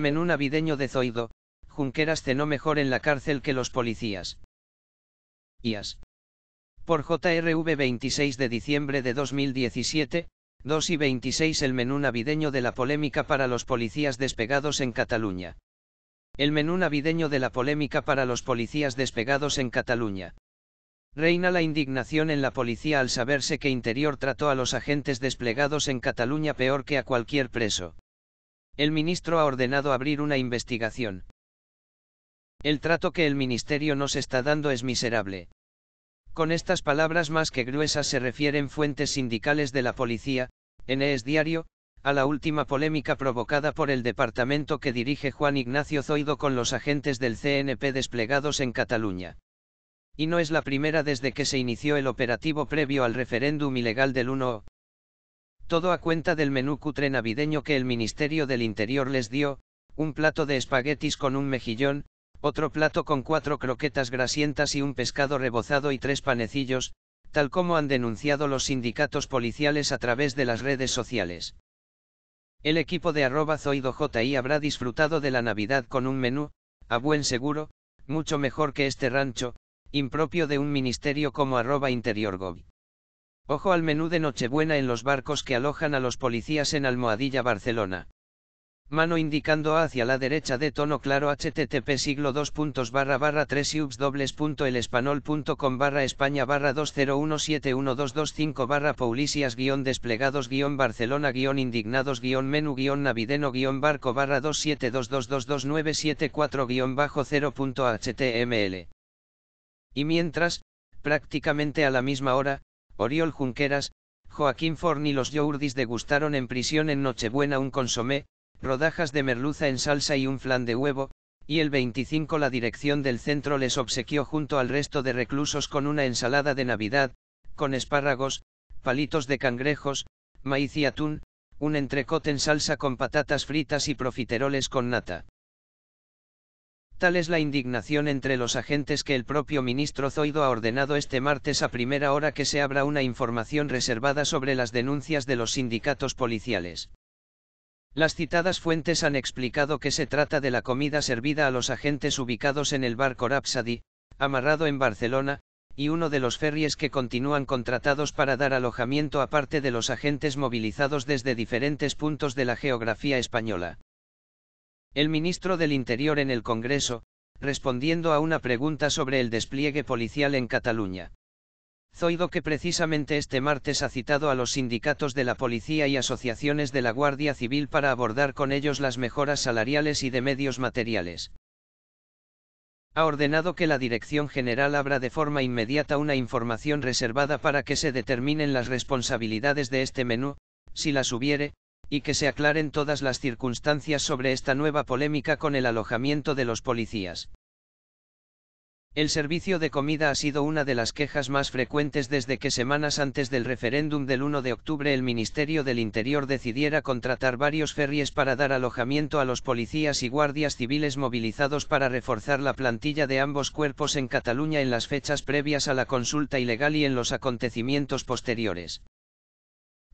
menú navideño de Zoido, Junqueras cenó mejor en la cárcel que los policías. IAS. Por JRV 26 de diciembre de 2017, 2 y 26 El menú navideño de la polémica para los policías despegados en Cataluña. El menú navideño de la polémica para los policías despegados en Cataluña. Reina la indignación en la policía al saberse que Interior trató a los agentes desplegados en Cataluña peor que a cualquier preso. El ministro ha ordenado abrir una investigación. El trato que el ministerio nos está dando es miserable. Con estas palabras más que gruesas se refieren fuentes sindicales de la policía, en Es Diario, a la última polémica provocada por el departamento que dirige Juan Ignacio Zoido con los agentes del CNP desplegados en Cataluña. Y no es la primera desde que se inició el operativo previo al referéndum ilegal del 1 todo a cuenta del menú cutre navideño que el Ministerio del Interior les dio, un plato de espaguetis con un mejillón, otro plato con cuatro croquetas grasientas y un pescado rebozado y tres panecillos, tal como han denunciado los sindicatos policiales a través de las redes sociales. El equipo de arroba ZoidoJI habrá disfrutado de la Navidad con un menú, a buen seguro, mucho mejor que este rancho, impropio de un ministerio como arroba interiorgov. Ojo al menú de Nochebuena en los barcos que alojan a los policías en Almohadilla Barcelona. Mano indicando hacia la derecha de tono claro http siglo 2 puntos barra españa barra barra guión desplegados guión barcelona guión indignados guión menú guión navideno guión barco barra 272222974 guión bajo 0.html. Y mientras, prácticamente a la misma hora, Oriol Junqueras, Joaquín Forn y los Yourdis degustaron en prisión en Nochebuena un consomé, rodajas de merluza en salsa y un flan de huevo, y el 25 la dirección del centro les obsequió junto al resto de reclusos con una ensalada de Navidad, con espárragos, palitos de cangrejos, maíz y atún, un entrecote en salsa con patatas fritas y profiteroles con nata. Tal es la indignación entre los agentes que el propio ministro Zoido ha ordenado este martes a primera hora que se abra una información reservada sobre las denuncias de los sindicatos policiales. Las citadas fuentes han explicado que se trata de la comida servida a los agentes ubicados en el barco Corapsadi, amarrado en Barcelona, y uno de los ferries que continúan contratados para dar alojamiento aparte de los agentes movilizados desde diferentes puntos de la geografía española. El ministro del Interior en el Congreso, respondiendo a una pregunta sobre el despliegue policial en Cataluña. Zoido que precisamente este martes ha citado a los sindicatos de la policía y asociaciones de la Guardia Civil para abordar con ellos las mejoras salariales y de medios materiales. Ha ordenado que la Dirección General abra de forma inmediata una información reservada para que se determinen las responsabilidades de este menú, si las hubiere, y que se aclaren todas las circunstancias sobre esta nueva polémica con el alojamiento de los policías. El servicio de comida ha sido una de las quejas más frecuentes desde que semanas antes del referéndum del 1 de octubre el Ministerio del Interior decidiera contratar varios ferries para dar alojamiento a los policías y guardias civiles movilizados para reforzar la plantilla de ambos cuerpos en Cataluña en las fechas previas a la consulta ilegal y en los acontecimientos posteriores.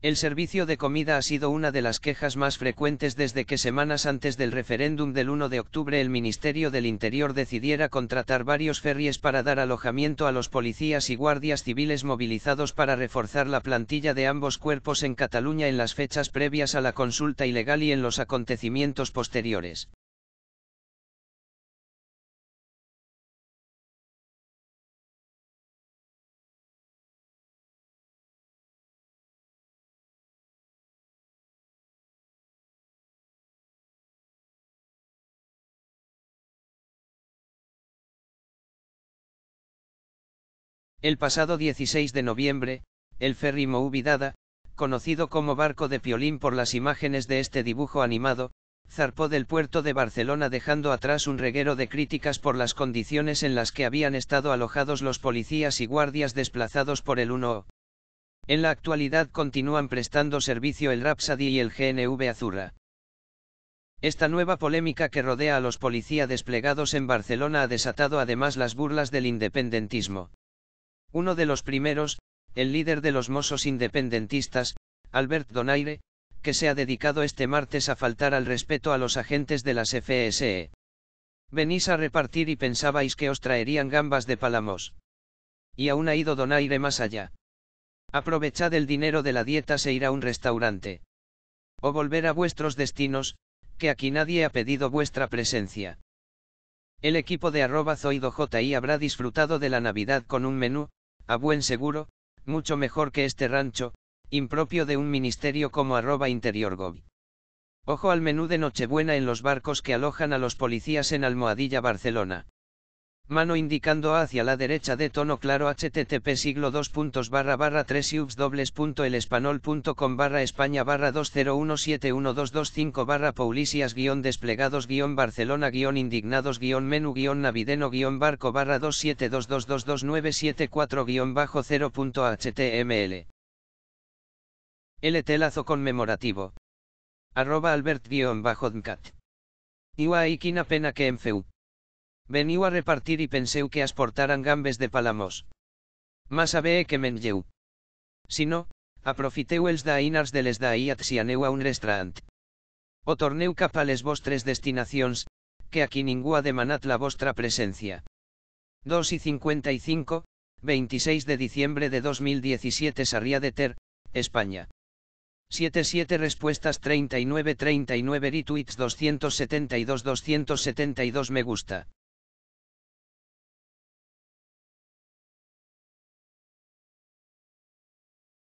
El servicio de comida ha sido una de las quejas más frecuentes desde que semanas antes del referéndum del 1 de octubre el Ministerio del Interior decidiera contratar varios ferries para dar alojamiento a los policías y guardias civiles movilizados para reforzar la plantilla de ambos cuerpos en Cataluña en las fechas previas a la consulta ilegal y en los acontecimientos posteriores. El pasado 16 de noviembre, el ferry Uvidada, conocido como barco de Piolín por las imágenes de este dibujo animado, zarpó del puerto de Barcelona dejando atrás un reguero de críticas por las condiciones en las que habían estado alojados los policías y guardias desplazados por el 1O. En la actualidad continúan prestando servicio el Rapsadi y el GNV Azurra. Esta nueva polémica que rodea a los policías desplegados en Barcelona ha desatado además las burlas del independentismo. Uno de los primeros, el líder de los mozos independentistas, Albert Donaire, que se ha dedicado este martes a faltar al respeto a los agentes de las FSE. Venís a repartir y pensabais que os traerían gambas de palamos. Y aún ha ido Donaire más allá. Aprovechad el dinero de la dieta se ir a un restaurante. O volver a vuestros destinos, que aquí nadie ha pedido vuestra presencia. El equipo de arroba habrá disfrutado de la Navidad con un menú, a buen seguro, mucho mejor que este rancho, impropio de un ministerio como arroba interiorgov. Ojo al menú de Nochebuena en los barcos que alojan a los policías en Almohadilla Barcelona mano indicando hacia la derecha de tono claro http siglo 2 puntos barra barra 3 yubs punto el barra españa barra 20171225 barra policias guión desplegados guión barcelona guión indignados guión menú guión navideno guión barco barra 272222974 guión bajo 0 punto html LT lazo conmemorativo arroba albert guión bajo dmcat Iwa pena que enfeu Veniu a repartir y penseu que asportaran gambes de palamós. Mas sabeu que mengeu. Si no, aprofiteu els dainars de les si aneu a un restaurant. O torneu cap a les vostres destinacions, que aquí ningú ha demanat la vostra presencia. 2 y 55, 26 de diciembre de 2017 Sarria de Ter, España. 77 respuestas 39 39 retweets 272 272 me gusta.